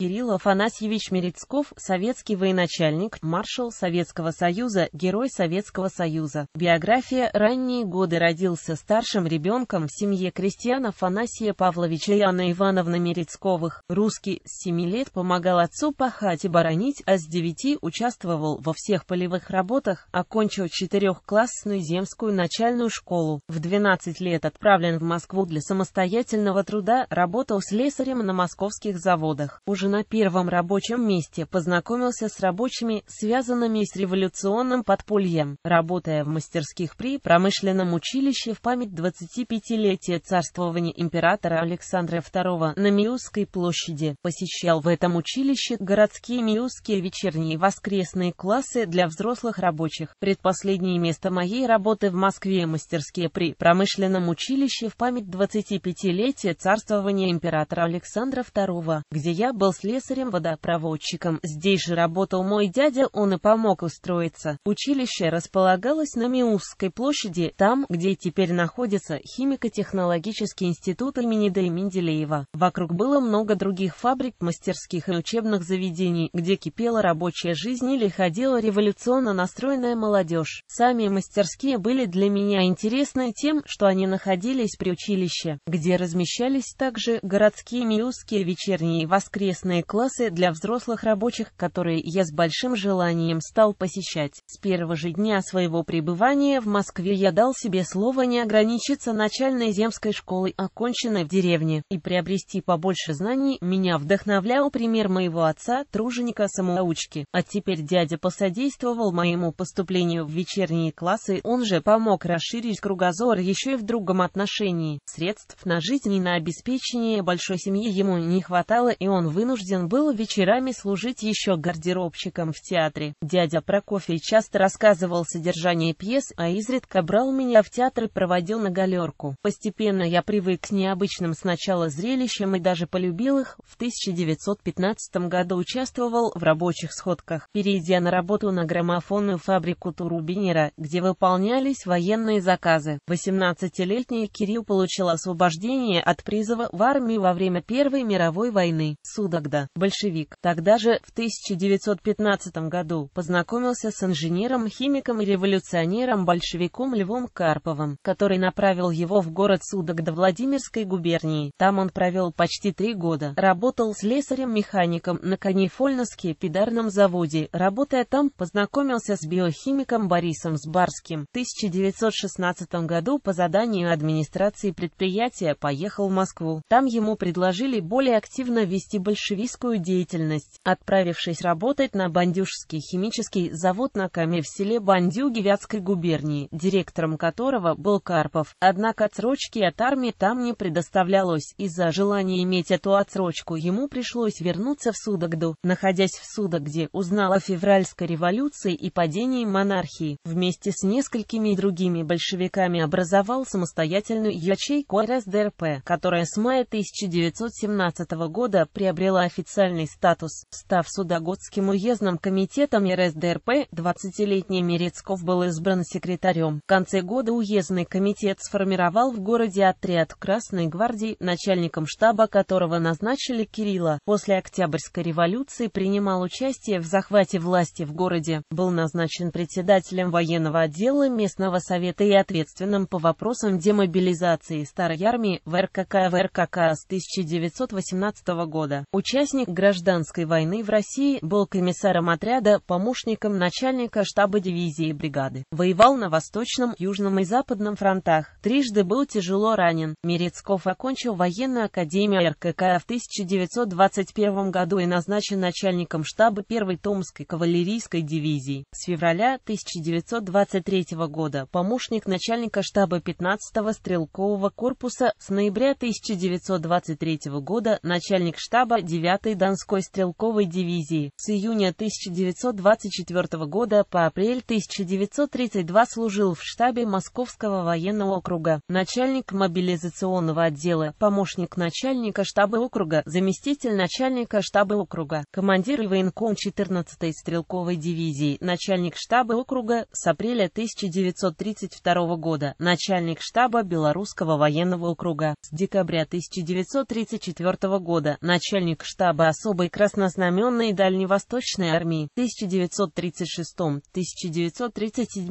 Кирилл Афанасьевич Мерецков, советский военачальник, маршал Советского Союза, герой Советского Союза. Биография «Ранние годы» родился старшим ребенком в семье крестьян Афанасия Павловича и Анны Ивановны Мерецковых. Русский с 7 лет помогал отцу пахать и баронить, а с 9 участвовал во всех полевых работах, окончил четырехклассную земскую начальную школу. В 12 лет отправлен в Москву для самостоятельного труда, работал слесарем на московских заводах. Уже на первом рабочем месте познакомился с рабочими, связанными с революционным подпольем, работая в мастерских при промышленном училище в память 25-летия царствования императора Александра II на Миусской площади. Посещал в этом училище городские миусские вечерние воскресные классы для взрослых рабочих. Предпоследнее место моей работы в Москве мастерские при промышленном училище в память 25-летия царствования императора Александра II, где я был слесарем-водопроводчиком. Здесь же работал мой дядя, он и помог устроиться. Училище располагалось на Миусской площади, там, где теперь находится химико-технологический институт имени Д. Менделеева. Вокруг было много других фабрик, мастерских и учебных заведений, где кипела рабочая жизнь или ходила революционно настроенная молодежь. Сами мастерские были для меня интересны тем, что они находились при училище, где размещались также городские миусские вечерние и воскресные бесплатные классы для взрослых рабочих, которые я с большим желанием стал посещать. С первого же дня своего пребывания в Москве я дал себе слово не ограничиться начальной земской школой, оконченной в деревне, и приобрести побольше знаний. Меня вдохновлял пример моего отца, труженика-самоучки. А теперь дядя посодействовал моему поступлению в вечерние классы, он же помог расширить кругозор еще и в другом отношении. Средств на жизнь и на обеспечение большой семьи ему не хватало, и он вынужден вынужден был вечерами служить еще гардеробщиком в театре. Дядя Прокофий часто рассказывал содержание пьес, а изредка брал меня в театр и проводил на галерку. Постепенно я привык к необычным сначала зрелищам и даже полюбил их. В 1915 году участвовал в рабочих сходках, перейдя на работу на граммофонную фабрику Турубинера, где выполнялись военные заказы. 18-летний Кирилл получил освобождение от призыва в армию во время Первой мировой войны. Суда Вологда, большевик. Тогда же, в 1915 году, познакомился с инженером-химиком и революционером-большевиком Львом Карповым, который направил его в город Судок до Владимирской губернии. Там он провел почти три года. Работал с лесарем-механиком на Канифольновске педарном заводе. Работая там, познакомился с биохимиком Борисом Сбарским. В 1916 году по заданию администрации предприятия поехал в Москву. Там ему предложили более активно вести большевиков большевистскую деятельность, отправившись работать на Бандюшский химический завод на Каме в селе Бандюги Вятской губернии, директором которого был Карпов. Однако отсрочки от армии там не предоставлялось. Из-за желания иметь эту отсрочку ему пришлось вернуться в Судогду. Находясь в Судогде, узнал о февральской революции и падении монархии. Вместе с несколькими другими большевиками образовал самостоятельную ячейку РСДРП, которая с мая 1917 года приобрела официальный статус, став Судогодским уездным комитетом РСДРП, 20-летний Мерецков был избран секретарем. В конце года уездный комитет сформировал в городе отряд Красной гвардии, начальником штаба которого назначили Кирилла. После Октябрьской революции принимал участие в захвате власти в городе, был назначен председателем военного отдела местного совета и ответственным по вопросам демобилизации старой армии в РКК в РКК с 1918 года участник гражданской войны в России, был комиссаром отряда, помощником начальника штаба дивизии бригады. Воевал на Восточном, Южном и Западном фронтах. Трижды был тяжело ранен. Мерецков окончил военную академию РКК в 1921 году и назначен начальником штаба 1-й Томской кавалерийской дивизии. С февраля 1923 года помощник начальника штаба 15-го стрелкового корпуса, с ноября 1923 года начальник штаба дивизии 9-й Донской стрелковой дивизии. С июня 1924 года по апрель 1932 служил в штабе Московского военного округа, начальник мобилизационного отдела, помощник начальника штаба округа, заместитель начальника штаба округа, командир и военком 14-й стрелковой дивизии, начальник штаба округа с апреля 1932 года, начальник штаба Белорусского военного округа с декабря 1934 года, начальник штаба особой краснознаменной Дальневосточной армии в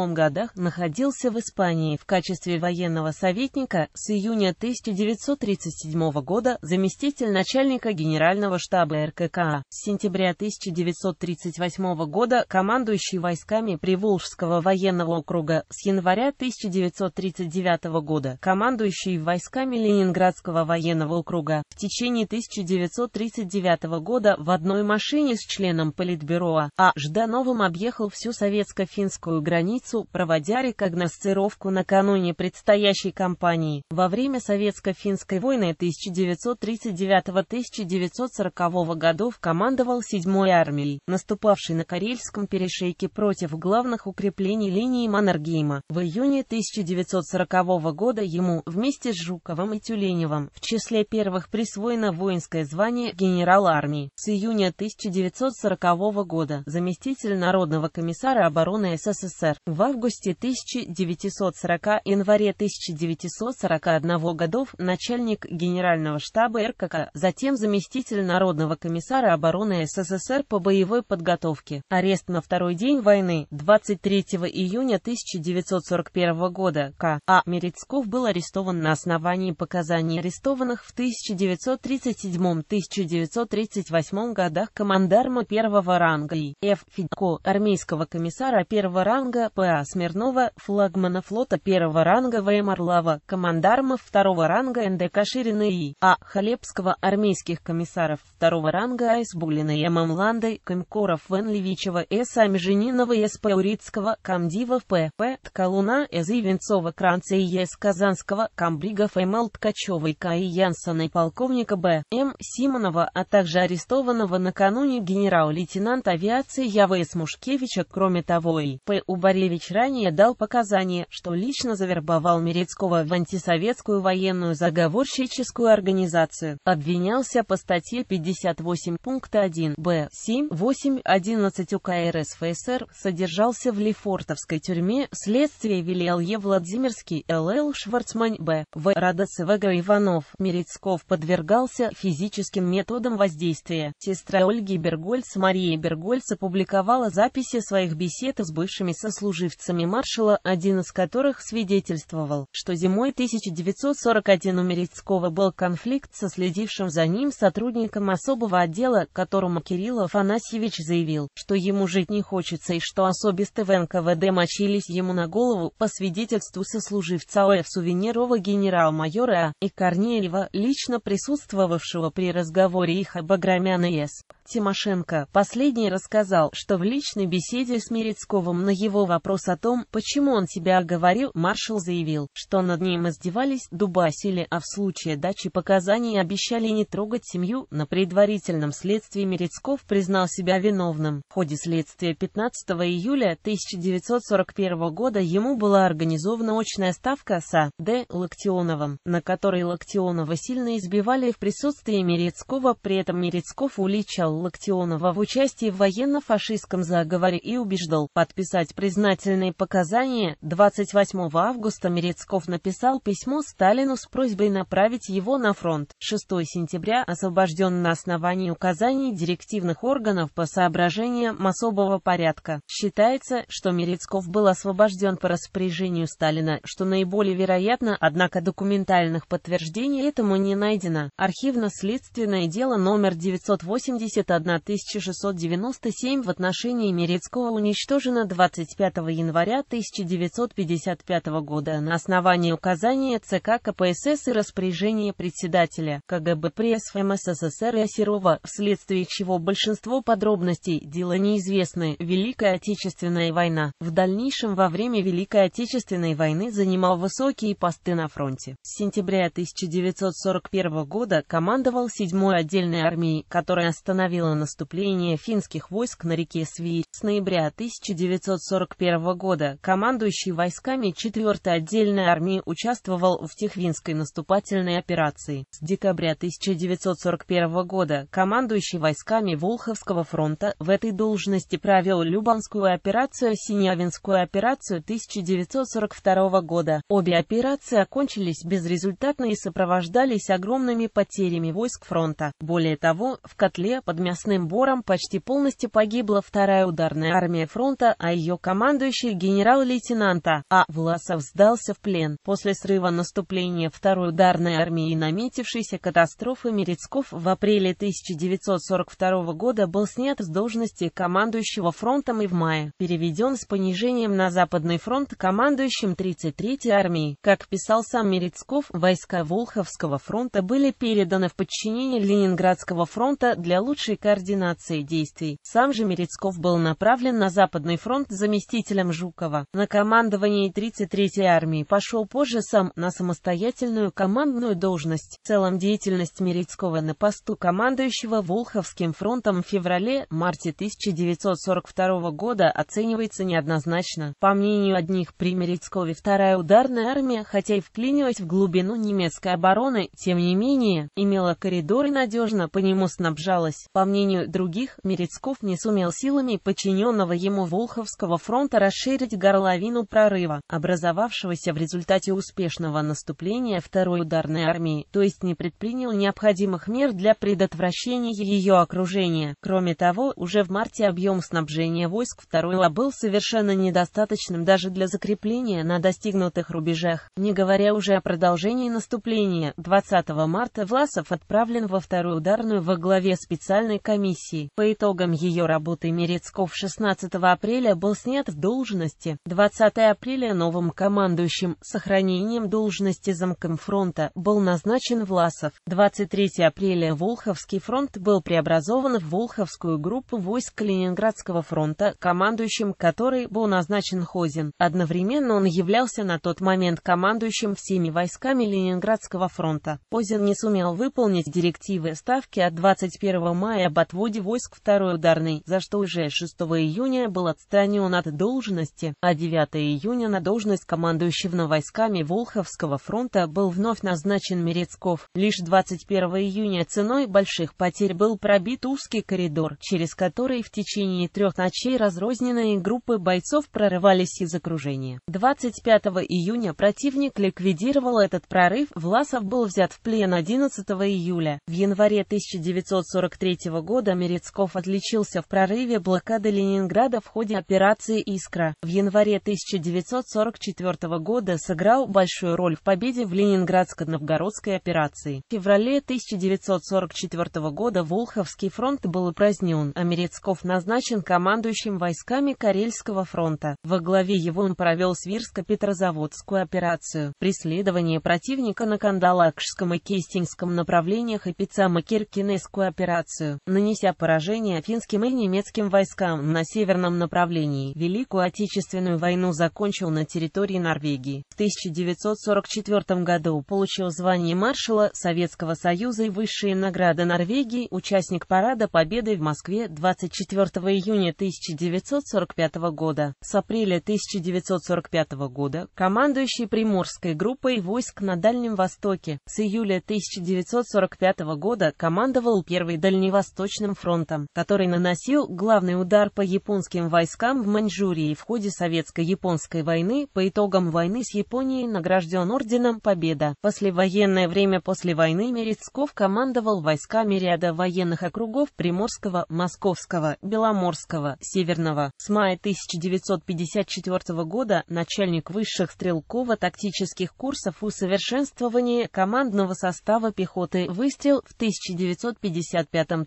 1936-1937 годах находился в Испании в качестве военного советника с июня 1937 года заместитель начальника генерального штаба РККА, с сентября 1938 года командующий войсками Приволжского военного округа, с января 1939 года командующий войсками Ленинградского военного округа в течение 1939 1939 года в одной машине с членом Политбюро А. Ждановым объехал всю советско-финскую границу, проводя рекогносцировку накануне предстоящей кампании. Во время советско-финской войны 1939-1940 годов командовал 7-й армией, наступавшей на Карельском перешейке против главных укреплений линии Маннергейма. В июне 1940 года ему, вместе с Жуковым и Тюленевым, в числе первых присвоено воинское звание генерал генерал армии, с июня 1940 года заместитель Народного комиссара обороны СССР. В августе 1940-январе 1941 годов начальник генерального штаба РКК, затем заместитель Народного комиссара обороны СССР по боевой подготовке. Арест на второй день войны 23 июня 1941 года К. А. Мерецков был арестован на основании показаний арестованных в 1937-1938 1938 годах командарма первого ранга И. Ф. Федько, армейского комиссара первого ранга П.А. Смирнова, флагмана флота первого ранга В.М. Орлова, командарма второго ранга Н.Д. Ширина И. А. Халепского, армейских комиссаров второго ранга А.С. Сбулина и М.М. Ланды, Комкоров В.Н. Левичева С. Амеженинова С. П. Урицкого, Камдивов П.П. П. Ткалуна С. Ивенцова Кранца и С. Казанского, Камбригов М.Л. Ткачева и К. Янсона и полковника Б. М. Симонова задержанного, а также арестованного накануне генерал-лейтенант авиации ЯВС Мушкевича. Кроме того, и П. Убаревич ранее дал показания, что лично завербовал Мерецкого в антисоветскую военную заговорщическую организацию. Обвинялся по статье 58 пункта 1 Б 7 8 11 УК РСФСР, содержался в Лефортовской тюрьме, следствие велел Е. Владимирский, Л.Л. Шварцмань, Б. В. Радоцевега Иванов. Мерецков подвергался физическим методам методам воздействия. Сестра Ольги Бергольц Мария Бергольц опубликовала записи своих бесед с бывшими сослуживцами маршала, один из которых свидетельствовал, что зимой 1941 у Мерецкого был конфликт со следившим за ним сотрудником особого отдела, которому Кирилл Афанасьевич заявил, что ему жить не хочется и что особисты в НКВД мочились ему на голову, по свидетельству сослуживца ОФ Сувенирова генерал-майора А. и Корнеева, лично присутствовавшего при разговоре Рейха Баграмян и С. Тимошенко последний рассказал, что в личной беседе с Мерецковым на его вопрос о том, почему он себя оговорил, маршал заявил, что над ним издевались, дубасили, а в случае дачи показаний обещали не трогать семью. На предварительном следствии Мерецков признал себя виновным. В ходе следствия 15 июля 1941 года ему была организована очная ставка с А. Д. Локтионовым, на которой Локтионова сильно избивали в присутствии Мерецкого, при этом Мерецков уличал Локтионова в участии в военно-фашистском заговоре и убеждал подписать признательные показания. 28 августа Мерецков написал письмо Сталину с просьбой направить его на фронт. 6 сентября освобожден на основании указаний директивных органов по соображениям особого порядка. Считается, что Мерецков был освобожден по распоряжению Сталина, что наиболее вероятно, однако документальных подтверждений этому не найдено. Архивно-следственное дело номер 980 71697 в отношении Мерецкого уничтожена 25 января 1955 года на основании указания ЦК КПСС и распоряжения председателя КГБ пресс МССР и Серова, вследствие чего большинство подробностей дела неизвестны. Великая Отечественная война. В дальнейшем во время Великой Отечественной войны занимал высокие посты на фронте. С сентября 1941 года командовал 7-й отдельной армией, которая остановила возглавила наступление финских войск на реке Свирь с ноября 1941 года. Командующий войсками 4-й отдельной армии участвовал в Техвинской наступательной операции. С декабря 1941 года командующий войсками Волховского фронта в этой должности провел Любанскую операцию, и Синявинскую операцию 1942 года. Обе операции окончились безрезультатно и сопровождались огромными потерями войск фронта. Более того, в котле под Мясным Бором почти полностью погибла вторая ударная армия фронта, а ее командующий генерал-лейтенанта А. Власов сдался в плен. После срыва наступления второй ударной армии и наметившейся катастрофы Мерецков в апреле 1942 года был снят с должности командующего фронтом и в мае переведен с понижением на Западный фронт командующим 33-й армией. Как писал сам Мерецков, войска Волховского фронта были переданы в подчинение Ленинградского фронта для лучшей лучшей координации действий. Сам же Мерецков был направлен на Западный фронт заместителем Жукова. На командование 33-й армии пошел позже сам на самостоятельную командную должность. В целом деятельность Мерецкого на посту командующего Волховским фронтом в феврале-марте 1942 года оценивается неоднозначно. По мнению одних при Мерецкове вторая ударная армия, хотя и вклинилась в глубину немецкой обороны, тем не менее, имела коридор и надежно по нему снабжалась. По по мнению других, Мерецков не сумел силами подчиненного ему Волховского фронта расширить горловину прорыва, образовавшегося в результате успешного наступления второй ударной армии, то есть не предпринял необходимых мер для предотвращения ее окружения. Кроме того, уже в марте объем снабжения войск Второй второго а был совершенно недостаточным даже для закрепления на достигнутых рубежах, не говоря уже о продолжении наступления. 20 марта Власов отправлен во вторую ударную во главе специальной Следственной комиссии. По итогам ее работы Мерецков 16 апреля был снят в должности, 20 апреля новым командующим сохранением должности замком фронта был назначен Власов, 23 апреля Волховский фронт был преобразован в Волховскую группу войск Ленинградского фронта, командующим которой был назначен Хозин. Одновременно он являлся на тот момент командующим всеми войсками Ленинградского фронта. Хозин не сумел выполнить директивы ставки от 21 мая и об отводе войск второй ударной, за что уже 6 июня был отстранен от должности, а 9 июня на должность командующего войсками Волховского фронта был вновь назначен Мерецков. Лишь 21 июня ценой больших потерь был пробит узкий коридор, через который в течение трех ночей разрозненные группы бойцов прорывались из окружения. 25 июня противник ликвидировал этот прорыв, Власов был взят в плен 11 июля. В январе 1943 1943 года Мерецков отличился в прорыве блокады Ленинграда в ходе операции «Искра». В январе 1944 года сыграл большую роль в победе в Ленинградско-Новгородской операции. В феврале 1944 года Волховский фронт был упразднен, а Мерецков назначен командующим войсками Карельского фронта. Во главе его он провел Свирско-Петрозаводскую операцию, преследование противника на Кандалакшском и Кестинском направлениях и Пицамакиркинскую операцию нанеся поражение финским и немецким войскам на северном направлении. Великую Отечественную войну закончил на территории Норвегии. В 1944 году получил звание маршала Советского Союза и высшие награды Норвегии, участник Парада Победы в Москве 24 июня 1945 года. С апреля 1945 года командующий Приморской группой войск на Дальнем Востоке. С июля 1945 года командовал первой Дальневосточной Восточным фронтом, который наносил главный удар по японским войскам в Маньчжурии в ходе Советско-японской войны, по итогам войны с Японией награжден Орденом Победа. Послевоенное время после войны Мерецков командовал войсками ряда военных округов Приморского, Московского, Беломорского, Северного. С мая 1954 года начальник высших стрелково-тактических курсов усовершенствования командного состава пехоты «Выстрел» в 1955 году.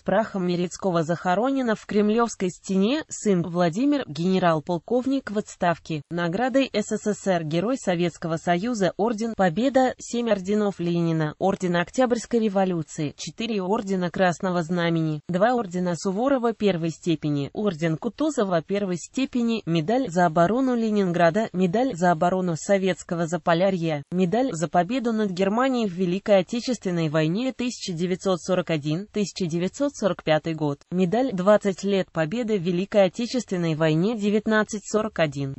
с прахом Мерецкого захоронена в Кремлевской стене сын Владимир, генерал-полковник в отставке, наградой СССР Герой Советского Союза, Орден Победа, 7 орденов Ленина, Орден Октябрьской революции, 4 ордена Красного Знамени, 2 ордена Суворова первой степени, Орден Кутузова первой степени, медаль за оборону Ленинграда, медаль за оборону Советского Заполярья, медаль за победу над Германией в Великой Отечественной войне 1941 1940 1945 год. Медаль «20 лет победы в Великой Отечественной войне 1941-1945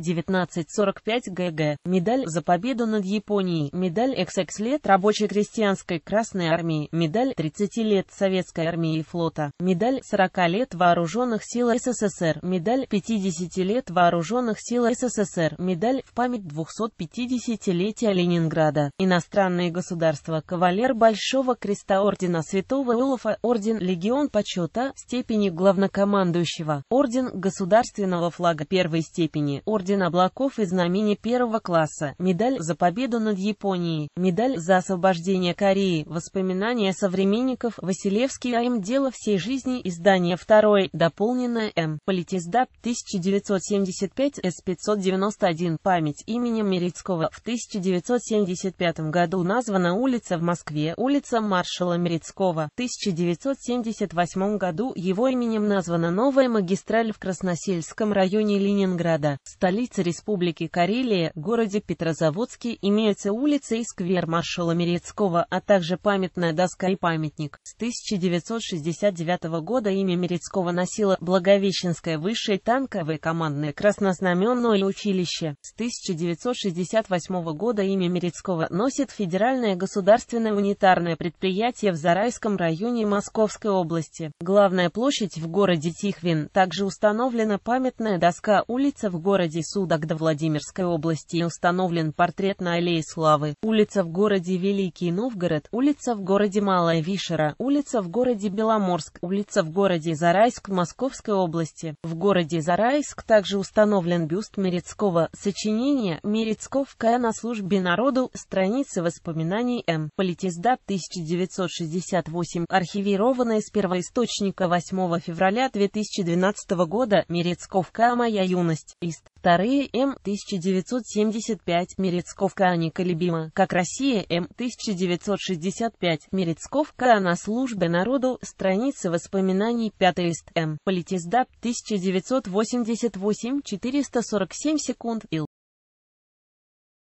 ГГ». Медаль «За победу над Японией». Медаль XX лет рабочей крестьянской Красной Армии. Медаль 30 лет Советской Армии и флота. Медаль 40 лет Вооруженных сил СССР. Медаль 50 лет Вооруженных сил СССР. Медаль в память 250-летия Ленинграда. Иностранные государства. Кавалер Большого Креста Ордена Святого Иолофа. Орден Легион корон почета, степени главнокомандующего, орден государственного флага первой степени, орден облаков и знамени первого класса, медаль за победу над Японией, медаль за освобождение Кореи, воспоминания современников, Василевский А.М. Дело всей жизни, издание 2, дополненное М. Политиздап 1975 С-591, память именем Мерецкого, в 1975 году названа улица в Москве, улица маршала Мерецкого, 1975 1988 году его именем названа новая магистраль в Красносельском районе Ленинграда, столице Республики Карелия, городе Петрозаводске имеются улицы и сквер маршала Мерецкого, а также памятная доска и памятник. С 1969 года имя Мерецкого носило Благовещенское высшее танковое командное краснознаменное училище. С 1968 года имя Мерецкого носит федеральное государственное унитарное предприятие в Зарайском районе Московской области области. Главная площадь в городе Тихвин. Также установлена памятная доска улица в городе Судогда Владимирской области и установлен портрет на аллее славы. Улица в городе Великий Новгород, улица в городе Малая Вишера, улица в городе Беломорск, улица в городе Зарайск Московской области. В городе Зарайск также установлен бюст Мерецкого. Сочинение Мерецков К. на службе народу. Страницы воспоминаний М. Политизда 1968. Архивировано из первоисточника 8 февраля 2012 года Мерецковка «Моя юность», лист, вторые М. 1975, Мерецковка «Неколебима», как Россия М. 1965, Мерецковка «На службе народу», страницы воспоминаний 5 ист М. Политиздап 1988, 447 секунд, Ил.